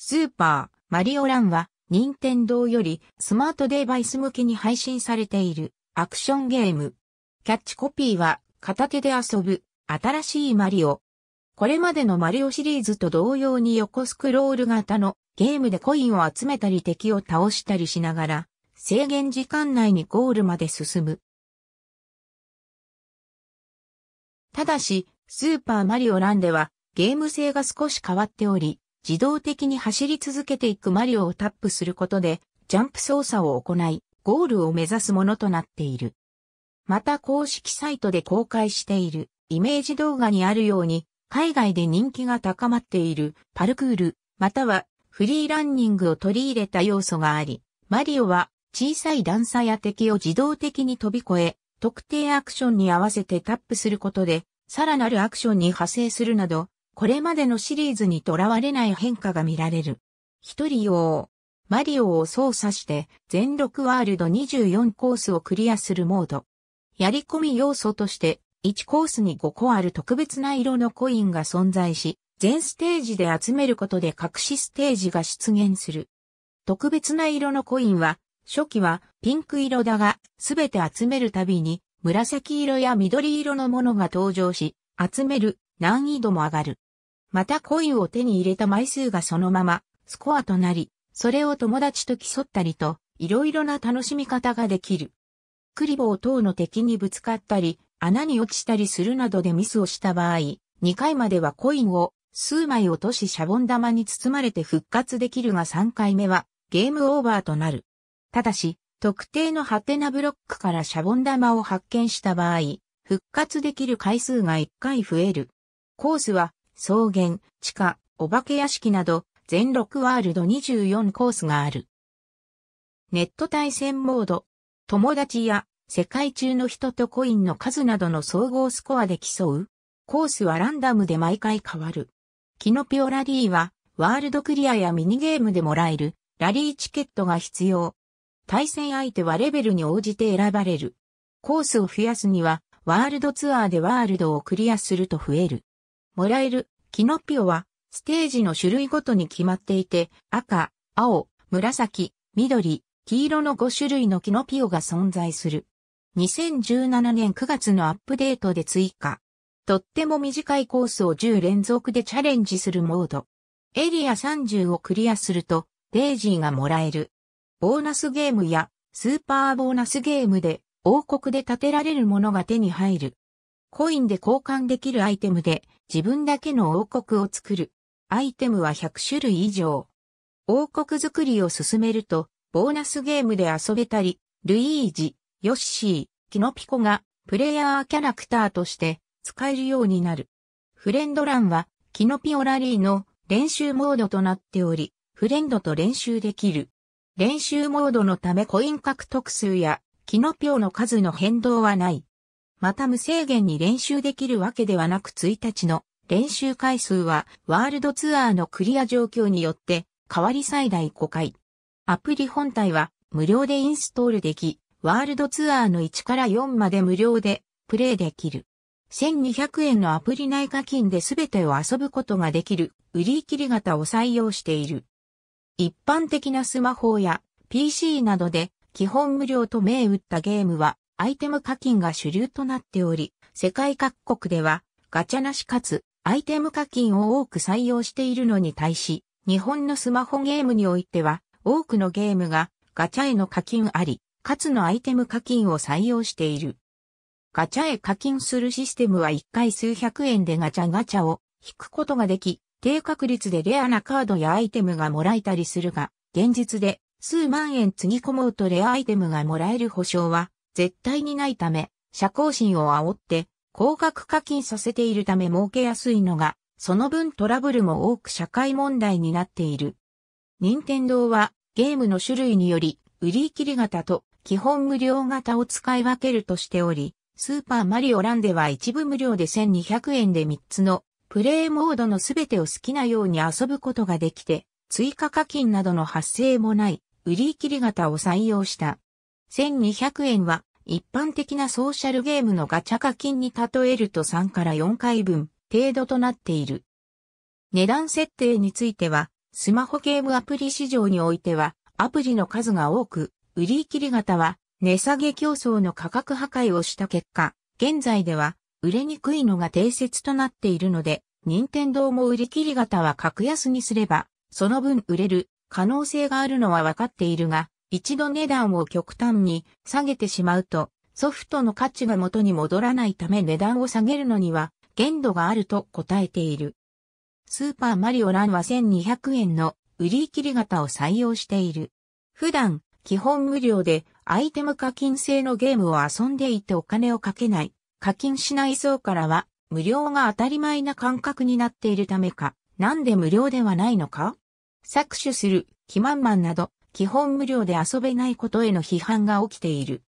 スーパー、マリオランは、任天堂よりスマートデバイス向けに配信されているアクションゲーム。キャッチコピーは、片手で遊ぶ、新しいマリオ。これまでのマリオシリーズと同様に横スクロール型のゲームでコインを集めたり敵を倒したりしながら、制限時間内にゴールまで進む。ただし、スーパーマリオランではゲーム性が少し変わっており、自動的に走り続けていくマリオをタップすることで、ジャンプ操作を行い、ゴールを目指すものとなっている。また公式サイトで公開しているイメージ動画にあるように、海外で人気が高まっているパルクール、またはフリーランニングを取り入れた要素があり、マリオは小さい段差や敵を自動的に飛び越え、特定アクションに合わせてタップすることで、さらなるアクションに派生するなど、これまでのシリーズにとらわれない変化が見られる。一人用、マリオを操作して全6ワールド24コースをクリアするモード。やり込み要素として1コースに5個ある特別な色のコインが存在し、全ステージで集めることで隠しステージが出現する。特別な色のコインは、初期はピンク色だが、すべて集めるたびに紫色や緑色のものが登場し、集める難易度も上がる。またコインを手に入れた枚数がそのままスコアとなり、それを友達と競ったりと、いろいろな楽しみ方ができる。クリボー等の敵にぶつかったり、穴に落ちたりするなどでミスをした場合、2回まではコインを数枚落としシャボン玉に包まれて復活できるが3回目はゲームオーバーとなる。ただし、特定のハテナブロックからシャボン玉を発見した場合、復活できる回数が1回増える。コースは草原、地下、お化け屋敷など、全6ワールド24コースがある。ネット対戦モード、友達や世界中の人とコインの数などの総合スコアで競う。コースはランダムで毎回変わる。キノピオラリーは、ワールドクリアやミニゲームでもらえる、ラリーチケットが必要。対戦相手はレベルに応じて選ばれる。コースを増やすには、ワールドツアーでワールドをクリアすると増える。もらえるキノピオは、ステージの種類ごとに決まっていて、赤、青、紫、緑、黄色の5種類のキノピオが存在する。2017年9月のアップデートで追加。とっても短いコースを10連続でチャレンジするモード。エリア30をクリアすると、デイジーがもらえる。ボーナスゲームや、スーパーボーナスゲームで、王国で建てられるものが手に入る。コインで交換できるアイテムで自分だけの王国を作る。アイテムは100種類以上。王国作りを進めると、ボーナスゲームで遊べたり、ルイージ、ヨッシー、キノピコがプレイヤーキャラクターとして使えるようになる。フレンドランはキノピオラリーの練習モードとなっており、フレンドと練習できる。練習モードのためコイン獲得数やキノピオの数の変動はない。また無制限に練習できるわけではなく1日の練習回数はワールドツアーのクリア状況によって変わり最大5回。アプリ本体は無料でインストールでき、ワールドツアーの1から4まで無料でプレイできる。1200円のアプリ内課金で全てを遊ぶことができる売り切り型を採用している。一般的なスマホや PC などで基本無料と銘打ったゲームはアイテム課金が主流となっており、世界各国ではガチャなしかつアイテム課金を多く採用しているのに対し、日本のスマホゲームにおいては多くのゲームがガチャへの課金あり、かつのアイテム課金を採用している。ガチャへ課金するシステムは1回数百円でガチャガチャを引くことができ、低確率でレアなカードやアイテムがもらえたりするが、現実で数万円つぎ込もうとレアアイテムがもらえる保証は絶対にないため、社交心を煽って、高額課金させているため儲けやすいのが、その分トラブルも多く社会問題になっている。任天堂はゲームの種類により、売り切り型と基本無料型を使い分けるとしており、スーパーマリオランでは一部無料で1200円で3つのプレイモードの全てを好きなように遊ぶことができて、追加課金などの発生もない売り切り型を採用した。1200円は一般的なソーシャルゲームのガチャ課金に例えると3から4回分程度となっている。値段設定については、スマホゲームアプリ市場においては、アプリの数が多く、売り切り型は、値下げ競争の価格破壊をした結果、現在では、売れにくいのが定説となっているので、任天堂も売り切り型は格安にすれば、その分売れる可能性があるのは分かっているが、一度値段を極端に下げてしまうと、ソフトの価値が元に戻らないため値段を下げるのには限度があると答えている。スーパーマリオランは1200円の売り切り型を採用している。普段、基本無料でアイテム課金制のゲームを遊んでいてお金をかけない、課金しない層からは、無料が当たり前な感覚になっているためか、なんで無料ではないのか搾取する、気満々など、基本無料で遊べないことへの批判が起きている。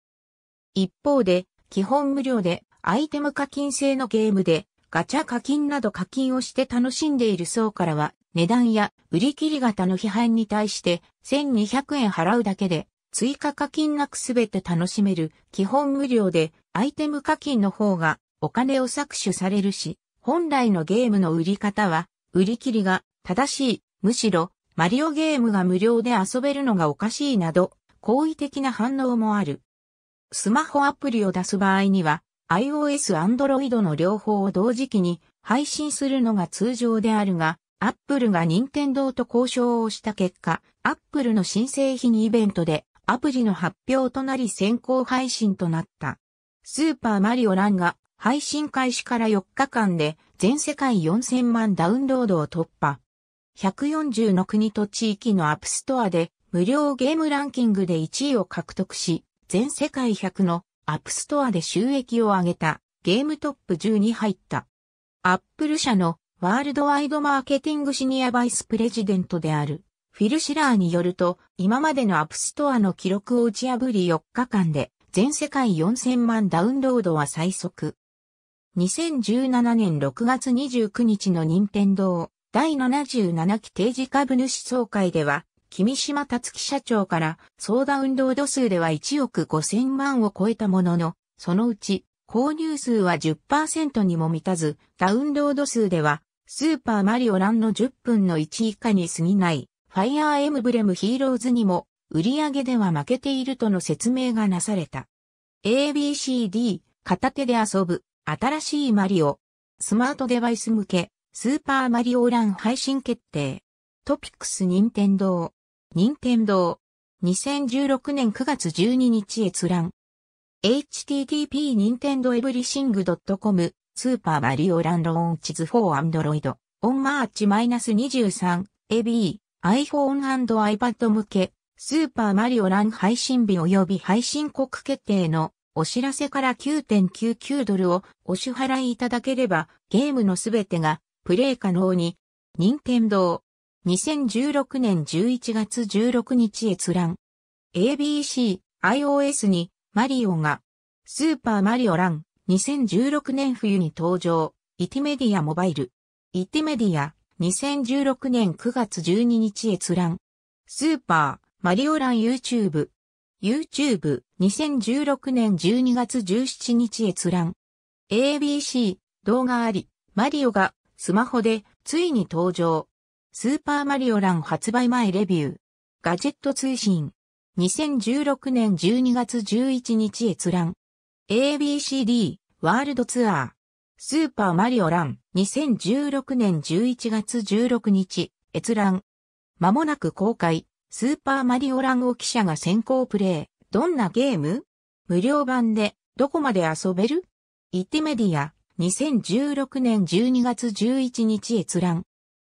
一方で、基本無料でアイテム課金制のゲームでガチャ課金など課金をして楽しんでいる層からは値段や売り切り型の批判に対して1200円払うだけで追加課金なくすべて楽しめる基本無料でアイテム課金の方がお金を搾取されるし本来のゲームの売り方は売り切りが正しいむしろマリオゲームが無料で遊べるのがおかしいなど、好意的な反応もある。スマホアプリを出す場合には、iOS、Android の両方を同時期に配信するのが通常であるが、Apple が任天堂と交渉をした結果、Apple の新製品イベントでアプリの発表となり先行配信となった。スーパーマリオランが配信開始から4日間で全世界4000万ダウンロードを突破。140の国と地域のアップストアで無料ゲームランキングで1位を獲得し、全世界100のアップストアで収益を上げたゲームトップ10に入った。アップル社のワールドワイドマーケティングシニアバイスプレジデントであるフィル・シラーによると、今までのアップストアの記録を打ち破り4日間で全世界4000万ダウンロードは最速。2017年6月29日の任天堂第77期定時株主総会では、君島達樹社長から相談運動度数では1億5000万を超えたものの、そのうち購入数は10%にも満たず、ダウンロード数ではスーパーマリオランの10分の1以下に過ぎない、ファイアーエムブレムヒーローズにも売り上げでは負けているとの説明がなされた。ABCD、片手で遊ぶ、新しいマリオ、スマートデバイス向け、スーパーマリオラン配信決定。トピックス任天堂。任天堂。2016年9月12日閲覧。http 任天堂エブリシング .com スーパーマリオランローンチズ4アンドロイド。オンマーチ -23 AB iPhone iPad 向けスーパーマリオラン配信日及び配信国決定のお知らせから9.99ドルをお支払いいただければゲームのすべてがプレイ可能に、任天堂2016年11月16日閲覧。ABC、iOS に、マリオが、スーパーマリオラン、2016年冬に登場、イティメディアモバイル。イティメディア、2016年9月12日閲覧。スーパー、マリオラン YouTube。YouTube、2016年12月17日閲覧。ABC、動画あり、マリオが、スマホでついに登場。スーパーマリオラン発売前レビュー。ガジェット通信。2016年12月11日閲覧。ABCD ワールドツアー。スーパーマリオラン2016年11月16日閲覧。まもなく公開。スーパーマリオランを記者が先行プレイ。どんなゲーム無料版でどこまで遊べるイティメディア2016年12月11日閲覧。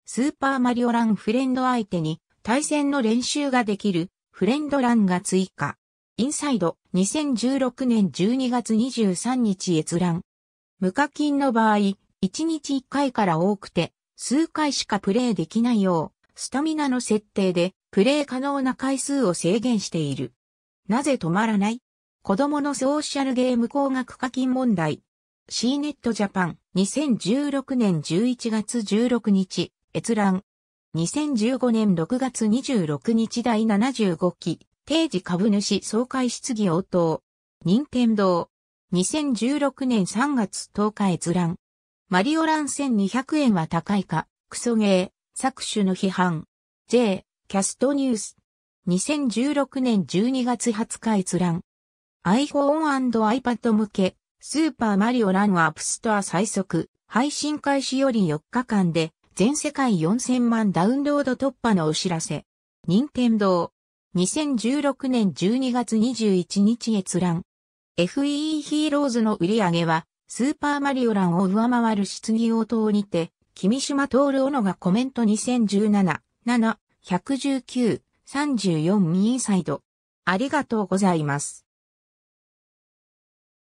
スーパーマリオランフレンド相手に対戦の練習ができるフレンドランが追加。インサイド2016年12月23日閲覧。無課金の場合、1日1回から多くて数回しかプレイできないよう、スタミナの設定でプレイ可能な回数を制限している。なぜ止まらない子供のソーシャルゲーム高額課金問題。C ネットジャパン2016年11月16日閲覧2015年6月26日第75期定時株主総会質疑応答任天堂2016年3月10日閲覧マリオラン1200円は高いかクソゲー搾取の批判 J キャストニュース2016年12月20日閲覧 iPhone&iPad 向けスーパーマリオランはアップストア最速、配信開始より4日間で、全世界4000万ダウンロード突破のお知らせ。任天堂。2016年12月21日閲覧。FEE ヒーローズの売り上げは、スーパーマリオランを上回る質疑応答にて、君島徹小野がコメント2017、7、119、34右サイド。ありがとうございます。